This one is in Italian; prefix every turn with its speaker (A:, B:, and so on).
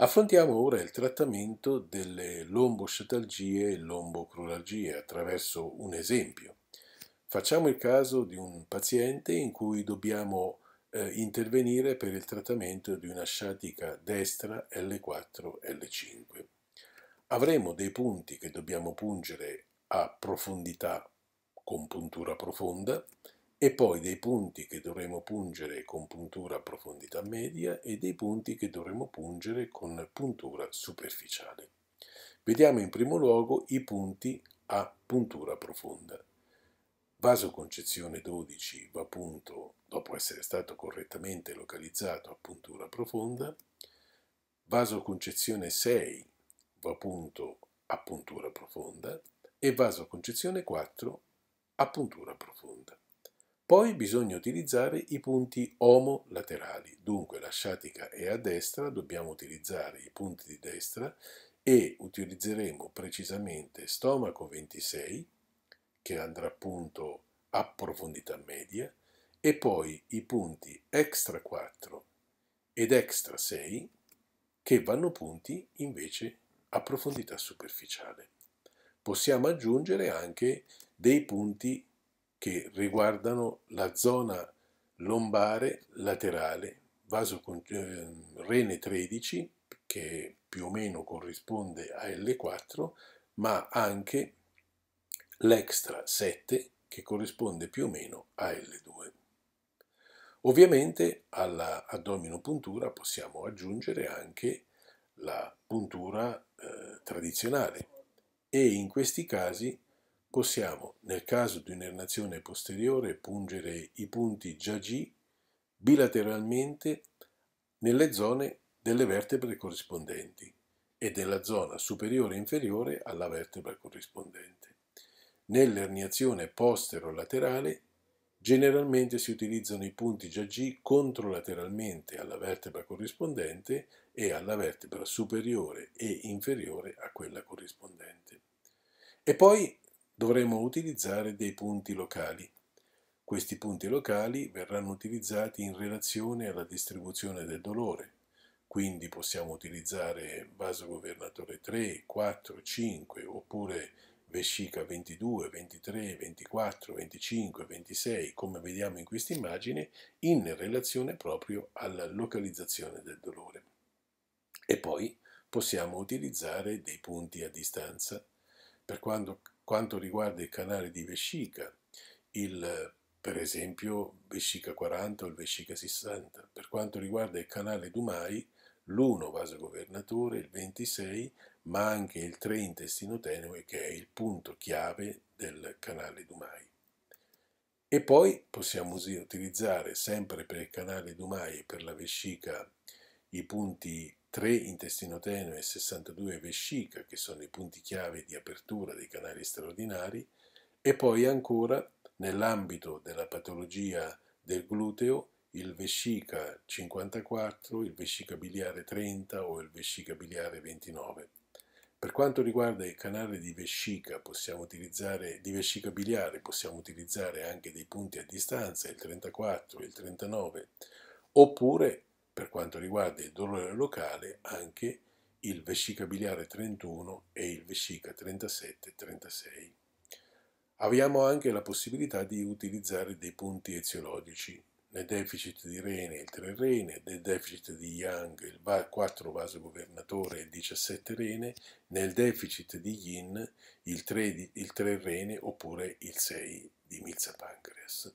A: Affrontiamo ora il trattamento delle lomboscetalgie e lombocruralgie attraverso un esempio. Facciamo il caso di un paziente in cui dobbiamo eh, intervenire per il trattamento di una sciatica destra L4-L5. Avremo dei punti che dobbiamo pungere a profondità con puntura profonda e poi dei punti che dovremo pungere con puntura a profondità media e dei punti che dovremo pungere con puntura superficiale. Vediamo in primo luogo i punti a puntura profonda. Vasoconcezione 12 va punto, dopo essere stato correttamente localizzato a puntura profonda, vasoconcezione 6 va punto a puntura profonda e vasoconcezione 4 a puntura profonda. Poi bisogna utilizzare i punti omolaterali, dunque la sciatica è a destra, dobbiamo utilizzare i punti di destra e utilizzeremo precisamente stomaco 26, che andrà appunto a profondità media, e poi i punti extra 4 ed extra 6, che vanno punti invece a profondità superficiale. Possiamo aggiungere anche dei punti che riguardano la zona lombare laterale, vaso eh, rene 13, che più o meno corrisponde a L4, ma anche l'extra 7, che corrisponde più o meno a L2. Ovviamente alla addominopuntura possiamo aggiungere anche la puntura eh, tradizionale e in questi casi possiamo, nel caso di un'ernazione posteriore, pungere i punti già G bilateralmente nelle zone delle vertebre corrispondenti e della zona superiore e inferiore alla vertebra corrispondente. Nell'erniazione postero-laterale generalmente si utilizzano i punti già G controlateralmente alla vertebra corrispondente e alla vertebra superiore e inferiore a quella corrispondente. E poi dovremo utilizzare dei punti locali. Questi punti locali verranno utilizzati in relazione alla distribuzione del dolore, quindi possiamo utilizzare vasogovernatore 3, 4, 5 oppure vescica 22, 23, 24, 25, 26, come vediamo in questa immagine, in relazione proprio alla localizzazione del dolore. E poi possiamo utilizzare dei punti a distanza. Per quanto quanto riguarda il canale di vescica, il, per esempio vescica 40 o il vescica 60. Per quanto riguarda il canale Dumai, l'1 vaso governatore, il 26, ma anche il 3 intestino tenue che è il punto chiave del canale Dumai. E poi possiamo utilizzare sempre per il canale Dumai e per la vescica i punti 3 intestino tenue e 62 vescica, che sono i punti chiave di apertura dei canali straordinari, e poi ancora nell'ambito della patologia del gluteo il vescica 54, il vescica biliare 30 o il vescica biliare 29. Per quanto riguarda il canale di vescica, di vescica biliare, possiamo utilizzare anche dei punti a distanza, il 34 e il 39, oppure per quanto riguarda il dolore locale, anche il vescica biliare 31 e il vescica 37-36. Abbiamo anche la possibilità di utilizzare dei punti eziologici, nel deficit di rene il 3 rene, nel deficit di yang il 4 vaso governatore e il 17 rene, nel deficit di yin il 3, il 3 rene oppure il 6 di milza pancreas.